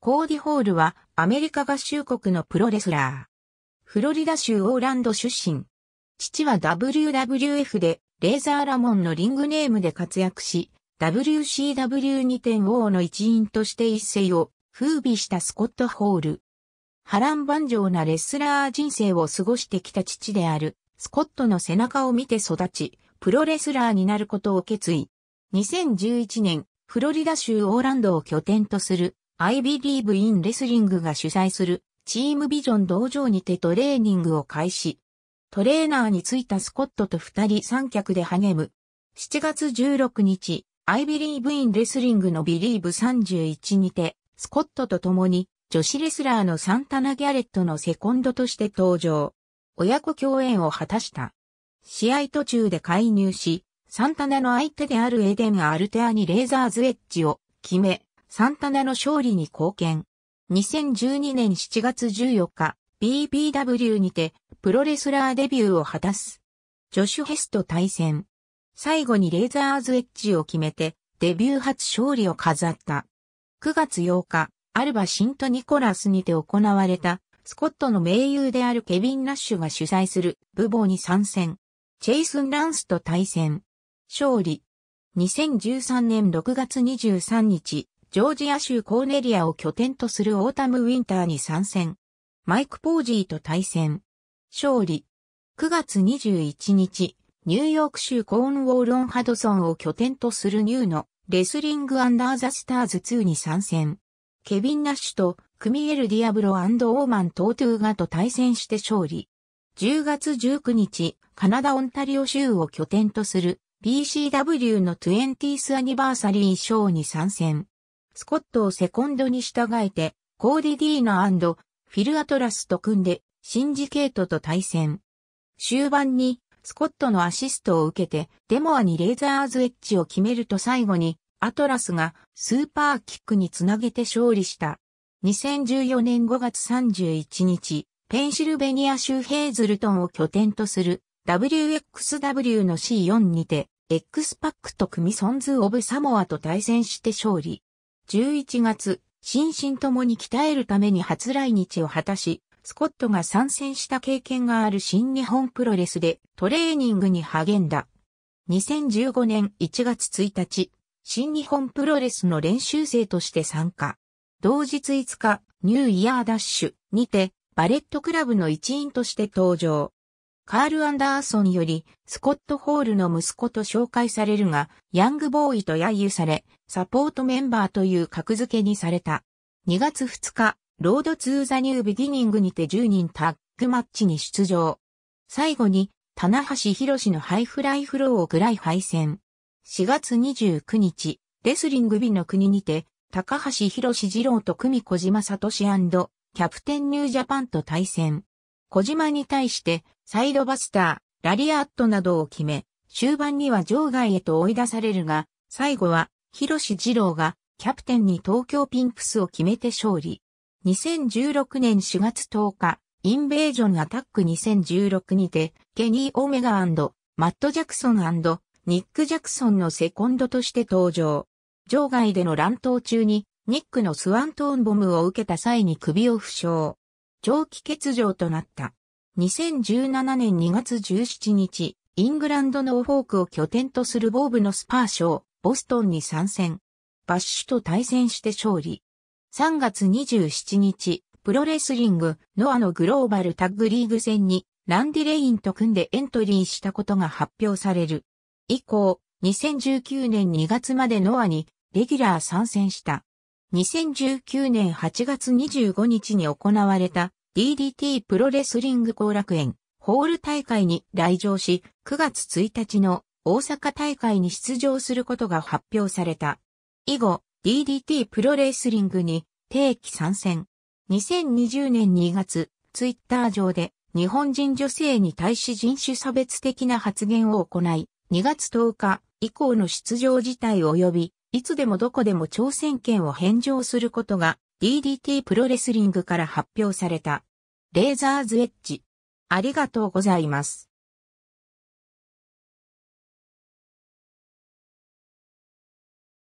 コーディホールはアメリカ合衆国のプロレスラー。フロリダ州オーランド出身。父は WWF でレーザーラモンのリングネームで活躍し、WCW 2.0の一員として一世を風靡したスコット・ホール。波乱万丈なレスラー人生を過ごしてきた父であるスコットの背中を見て育ち、プロレスラーになることを決意。2011年、フロリダ州オーランドを拠点とする I Believe in Wrestling が主催するチームビジョン道場にてトレーニングを開始。トレーナーについたスコットと二人三脚で励む。7月16日、I Believe in Wrestling の Believe 31にて、スコットと共に女子レスラーのサンタナ・ギャレットのセコンドとして登場。親子共演を果たした。試合途中で介入し、サンタナの相手であるエデン・アルテアにレーザーズエッジを決め、サンタナの勝利に貢献。2012年7月14日、BBW にてプロレスラーデビューを果たす。ジョシュ・ヘスと対戦。最後にレーザーズエッジを決めてデビュー初勝利を飾った。9月8日、アルバ・シント・ニコラスにて行われた、スコットの盟友であるケビン・ナッシュが主催するブボーに参戦。チェイスン・ランスと対戦。勝利。2013年6月23日、ジョージア州コーネリアを拠点とするオータム・ウィンターに参戦。マイク・ポージーと対戦。勝利。9月21日、ニューヨーク州コーンウォール・オン・ハドソンを拠点とするニューのレスリング・アンダー・ザ・スターズ2に参戦。ケビン・ナッシュとクミエル・ディアブロオーマン・トートゥーガと対戦して勝利。10月19日、カナダ・オンタリオ州を拠点とする BCW の 20th アニバーサリーショーに参戦。スコットをセコンドに従えて、コーディ・ディーナフィル・アトラスと組んで、シンジケートと対戦。終盤に、スコットのアシストを受けて、デモアにレーザーズエッジを決めると最後に、アトラスがスーパーキックにつなげて勝利した。2014年5月31日、ペンシルベニア州ヘイズルトンを拠点とする WXW の C4 にて、X パックと組ソンズ・オブ・サモアと対戦して勝利。11月、心身ともに鍛えるために初来日を果たし、スコットが参戦した経験がある新日本プロレスでトレーニングに励んだ。2015年1月1日、新日本プロレスの練習生として参加。同日5日、ニューイヤーダッシュにて、バレットクラブの一員として登場。カール・アンダーソンより、スコット・ホールの息子と紹介されるが、ヤングボーイと揶揄され、サポートメンバーという格付けにされた。2月2日、ロード・ツー・ザ・ニュー・ビギニングにて10人タッグマッチに出場。最後に、棚橋博のハイフライフローを暗い敗戦。4月29日、レスリング日の国にて、高橋博二郎と組小島聡キャプテンニュージャパンと対戦。小島に対してサイドバスター、ラリアットなどを決め、終盤には場外へと追い出されるが、最後は広志二郎がキャプテンに東京ピンクスを決めて勝利。2016年4月10日、インベージョンアタック2016にて、ケニー・オメガマット・ジャクソンニック・ジャクソンのセコンドとして登場。場外での乱闘中に、ニックのスワントーンボムを受けた際に首を負傷。長期欠場となった。2017年2月17日、イングランドのオフォークを拠点とするボーブのスパー賞、ボストンに参戦。バッシュと対戦して勝利。3月27日、プロレスリング、ノアのグローバルタッグリーグ戦に、ランディレインと組んでエントリーしたことが発表される。以降、2019年2月までノアにレギュラー参戦した。2019年8月25日に行われた DDT プロレスリング後楽園ホール大会に来場し、9月1日の大阪大会に出場することが発表された。以後、DDT プロレスリングに定期参戦。2020年2月、ツイッター上で日本人女性に対し人種差別的な発言を行い、2月10日以降の出場自体及びいつでもどこでも挑戦権を返上することが DDT プロレスリングから発表された。レーザーズエッジ。ありがとうございます。